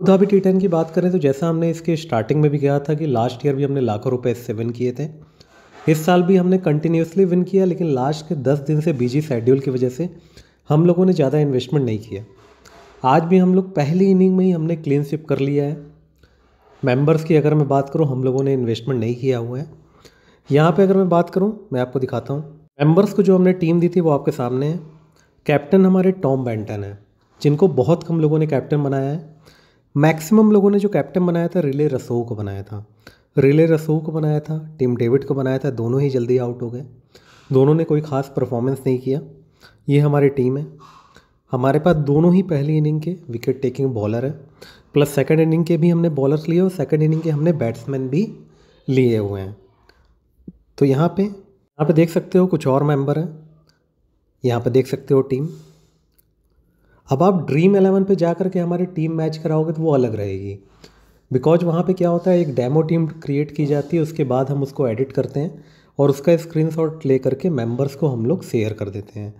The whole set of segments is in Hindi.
भी टी टेन की बात करें तो जैसा हमने इसके स्टार्टिंग में भी कहा था कि लास्ट ईयर भी हमने लाखों रुपए इससे विन किए थे इस साल भी हमने कंटिन्यूसली विन किया लेकिन लास्ट के दस दिन से बिजी शेड्यूल की वजह से हम लोगों ने ज़्यादा इन्वेस्टमेंट नहीं किया आज भी हम लोग पहली इनिंग में ही हमने क्लीन स्विप कर लिया है मेंबर्स की अगर मैं बात करूँ हम लोगों ने इन्वेस्टमेंट नहीं किया हुआ है यहाँ पर अगर मैं बात करूँ मैं आपको दिखाता हूँ मेम्बर्स को जो हमने टीम दी थी वो आपके सामने है कैप्टन हमारे टॉम बैंटन है जिनको बहुत कम लोगों ने कैप्टन बनाया है मैक्सिमम लोगों ने जो कैप्टन बनाया था रिले रसो को बनाया था रिले रसो को बनाया था टीम डेविड को बनाया था दोनों ही जल्दी आउट हो गए दोनों ने कोई ख़ास परफॉर्मेंस नहीं किया ये हमारी टीम है हमारे पास दोनों ही पहली इनिंग के विकेट टेकिंग बॉलर है प्लस सेकेंड इनिंग के भी हमने बॉलर्स लिए और सेकेंड इनिंग के हमने बैट्समैन भी लिए हुए हैं तो यहाँ पे यहाँ पे देख सकते हो कुछ और मेंबर हैं यहाँ पे देख सकते हो टीम अब आप ड्रीम एलेवन पे जा कर के हमारे टीम मैच कराओगे तो वो अलग रहेगी बिकॉज वहाँ पे क्या होता है एक डेमो टीम क्रिएट की जाती है उसके बाद हम उसको एडिट करते हैं और उसका स्क्रीन शॉट ले करके मेम्बर्स को हम लोग शेयर कर देते हैं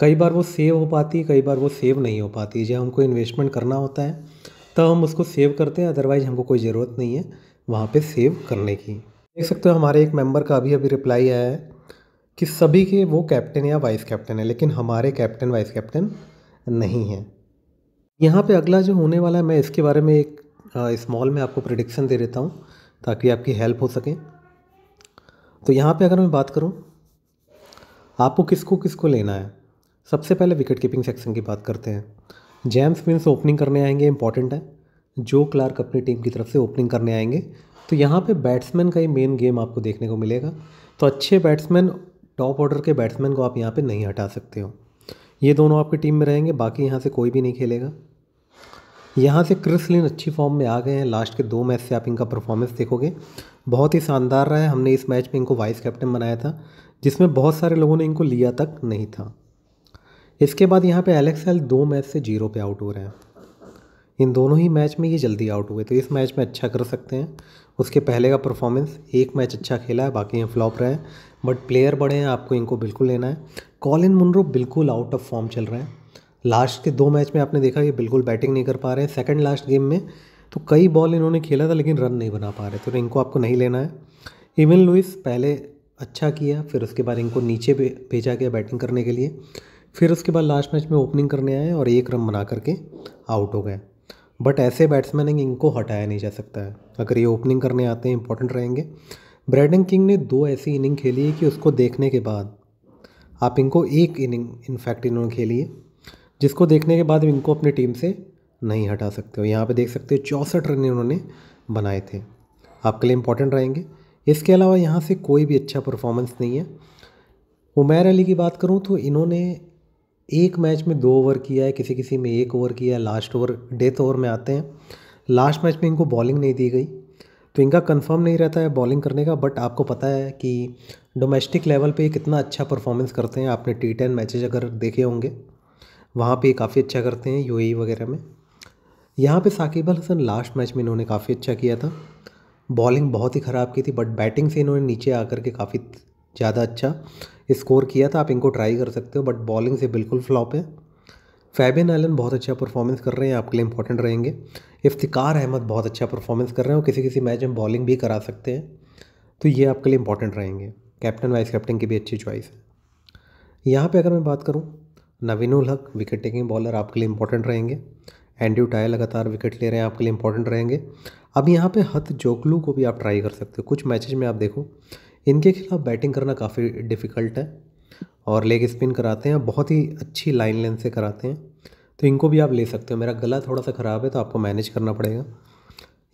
कई बार वो सेव हो पाती है कई बार वो सेव नहीं हो पाती है जब हमको इन्वेस्टमेंट करना होता है तब तो हम उसको सेव करते हैं अदरवाइज़ हमको कोई ज़रूरत नहीं है वहाँ पर सेव करने की देख सकते हो हमारे एक मेंबर का अभी अभी रिप्लाई आया है कि सभी के वो कैप्टन या वाइस कैप्टन है लेकिन हमारे कैप्टन वाइस कैप्टन नहीं है यहाँ पे अगला जो होने वाला है मैं इसके बारे में एक स्मॉल में आपको प्रडिक्शन दे देता हूँ ताकि आपकी हेल्प हो सके तो यहाँ पे अगर मैं बात करूँ आपको किसको किसको लेना है सबसे पहले विकेट कीपिंग सेक्शन की बात करते हैं जेम्स मिन्स ओपनिंग करने आएंगे इंपॉर्टेंट है जो क्लार्क अपनी टीम की तरफ से ओपनिंग करने आएंगे तो यहाँ पे बैट्समैन का ही मेन गेम आपको देखने को मिलेगा तो अच्छे बैट्समैन टॉप ऑर्डर के बैट्समैन को आप यहाँ पे नहीं हटा सकते हो ये दोनों आपकी टीम में रहेंगे बाकी यहाँ से कोई भी नहीं खेलेगा यहाँ से क्रिस लिन अच्छी फॉर्म में आ गए हैं लास्ट के दो मैच से आप इनका परफॉर्मेंस देखोगे बहुत ही शानदार रहा है हमने इस मैच में इनको वाइस कैप्टन बनाया था जिसमें बहुत सारे लोगों ने इनको लिया तक नहीं था इसके बाद यहाँ पे एलेक्स एल दो मैच से जीरो पे आउट हो रहे हैं इन दोनों ही मैच में ये जल्दी आउट हुए तो इस मैच में अच्छा कर सकते हैं उसके पहले का परफॉर्मेंस एक मैच अच्छा खेला है बाकी यहाँ फ्लॉप रहे हैं बट प्लेयर बड़े हैं आपको इनको बिल्कुल लेना है कॉलिन मुनरो बिल्कुल आउट ऑफ फॉर्म चल रहे हैं लास्ट के दो मैच में आपने देखा ये बिल्कुल बैटिंग नहीं कर पा रहे हैं सेकेंड लास्ट गेम में तो कई बॉल इन्होंने खेला था लेकिन रन नहीं बना पा रहे तो इनको आपको नहीं लेना है इवन लुइस पहले अच्छा किया फिर उसके बाद इनको नीचे भेजा गया बैटिंग करने के लिए फिर उसके बाद लास्ट मैच में ओपनिंग करने आए और एक रन बना करके आउट हो गए बट ऐसे बैट्समैन हैं इनको हटाया नहीं जा सकता है अगर ये ओपनिंग करने आते हैं इंपॉर्टेंट रहेंगे ब्रैडन किंग ने दो ऐसी इनिंग खेली है कि उसको देखने के बाद आप इनको एक इनिंग इनफैक्ट इन्होंने खेली है जिसको देखने के बाद इनको अपनी टीम से नहीं हटा सकते हो यहाँ पे देख सकते हो चौंसठ रन इन्होंने बनाए थे आपके लिए इंपॉर्टेंट रहेंगे इसके अलावा यहाँ से कोई भी अच्छा परफॉर्मेंस नहीं है उमैर अली की बात करूँ तो इन्होंने एक मैच में दो ओवर किया है किसी किसी में एक ओवर किया है लास्ट ओवर डेथ ओवर में आते हैं लास्ट मैच में इनको बॉलिंग नहीं दी गई तो इनका कंफर्म नहीं रहता है बॉलिंग करने का बट आपको पता है कि डोमेस्टिक लेवल पे कितना अच्छा परफॉर्मेंस करते हैं आपने टी टेन मैचेज अगर देखे होंगे वहाँ पे काफ़ी अच्छा करते हैं यू e वगैरह में यहाँ पे साकिब अल हसन लास्ट मैच में इन्होंने काफ़ी अच्छा किया था बॉलिंग बहुत ही ख़राब की थी बट बैटिंग से इन्होंने नीचे आकर के काफ़ी ज़्यादा अच्छा स्कोर किया था आप इनको ट्राई कर सकते हो बट बॉलिंग से बिल्कुल फ्लॉप है फैबियन एलन बहुत अच्छा परफॉर्मेंस कर रहे हैं आपके लिए इंपॉर्टेंट रहेंगे इफ्तिकार अहमद बहुत अच्छा परफॉर्मेंस कर रहे हैं और किसी किसी मैच में बॉलिंग भी करा सकते हैं तो ये आपके लिए इंपॉर्टेंट रहेंगे कैप्टन वाइस कैप्टन की भी अच्छी चॉइस है यहाँ पर अगर मैं बात करूँ नवीनुल हक विकेट टेकिंग बॉलर आपके लिए इंपॉर्टेंट रहेंगे एंड्रू टाय लगातार विकेट ले रहे हैं आपके लिए इंपॉर्टेंट रहेंगे अब यहाँ पे हथ जोकलू को भी आप ट्राई कर सकते हो कुछ मैचेज में आप देखो इनके खिलाफ बैटिंग करना काफ़ी डिफ़िकल्ट है और लेग स्पिन कराते हैं बहुत ही अच्छी लाइन लेंथ से कराते हैं तो इनको भी आप ले सकते हो मेरा गला थोड़ा सा ख़राब है तो आपको मैनेज करना पड़ेगा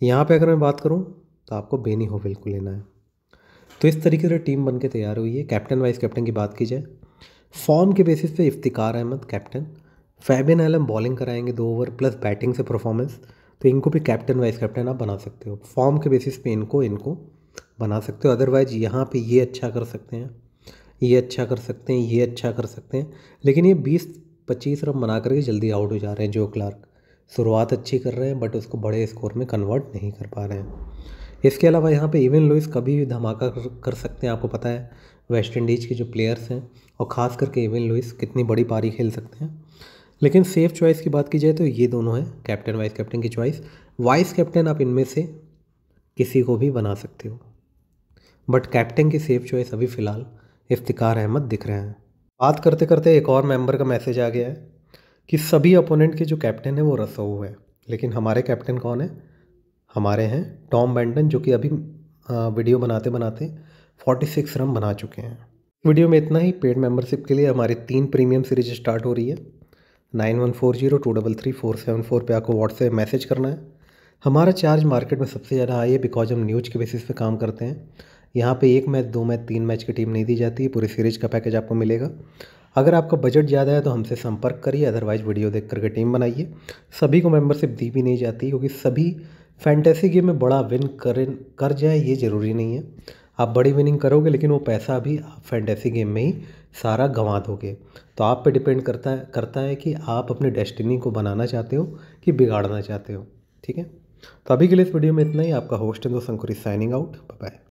यहाँ पे अगर मैं बात करूँ तो आपको बेनी हो बिल्कुल लेना है तो इस तरीके से टीम बन के तैयार हुई है कैप्टन वाइस कैप्टन की बात की जाए फॉर्म के बेसिस पे Iftikhar Ahmed captain Fabian Allen bowling कराएंगे दो ओवर प्लस बैटिंग से परफॉर्मेंस तो इनको भी कैप्टन वाइस कैप्टन आप बना सकते हो फॉर्म के बेसिस पे इनको इनको बना सकते हो अदरवाइज यहाँ पे ये अच्छा कर सकते हैं ये अच्छा कर सकते हैं ये अच्छा कर सकते हैं लेकिन ये बीस पच्चीस रन बना करके जल्दी आउट हो जा रहे हैं जो क्लार्क शुरुआत अच्छी कर रहे हैं बट उसको बड़े स्कोर में कन्वर्ट नहीं कर पा रहे हैं इसके अलावा यहाँ पे इवन लुइस कभी भी धमाका कर सकते हैं आपको पता है वेस्ट इंडीज़ के जो प्लेयर्स हैं और ख़ास करके इवन लुइस कितनी बड़ी पारी खेल सकते हैं लेकिन सेफ चॉइस की बात की जाए तो ये दोनों हैं कैप्टन वाइस कैप्टन की चॉइस वाइस कैप्टन आप इनमें से किसी को भी बना सकते हो बट कैप्टन की सेफ चॉइस अभी फ़िलहाल इफ्तिकार अहमद दिख रहे हैं बात करते करते एक और मेंबर का मैसेज आ गया है कि सभी अपोनेंट के जो कैप्टन है वो रसो है लेकिन हमारे कैप्टन कौन है हमारे हैं टॉम बैंडन जो कि अभी वीडियो बनाते बनाते 46 रन बना चुके हैं वीडियो में इतना ही पेड मेंबरशिप के लिए हमारी तीन प्रीमियम सीरीज स्टार्ट हो रही है nine one four zero two double three four seven four पर आपको व्हाट्सएप मैसेज करना है हमारा चार्ज मार्केट में सबसे ज़्यादा हाई है बिकॉज हम न्यूज के बेसिस पे काम करते हैं यहाँ पे एक मैच दो मैच तीन मैच की टीम नहीं दी जाती है पूरी सीरीज का पैकेज आपको मिलेगा अगर आपका बजट ज़्यादा है तो हमसे संपर्क करिए अदरवाइज़ वीडियो देख करके टीम बनाइए सभी को मेम्बरशिप दी भी नहीं जाती क्योंकि सभी फैंटेसी गेम में बड़ा विन कर कर जाए ये ज़रूरी नहीं है आप बड़ी विनिंग करोगे लेकिन वो पैसा भी आप फैंटेसी गेम में ही सारा गंवा दोगे तो आप पे डिपेंड करता है करता है कि आप अपने डेस्टिनी को बनाना चाहते हो कि बिगाड़ना चाहते हो ठीक है तो अभी के लिए इस वीडियो में इतना ही आपका होस्ट दो संकुरी साइनिंग आउट बाय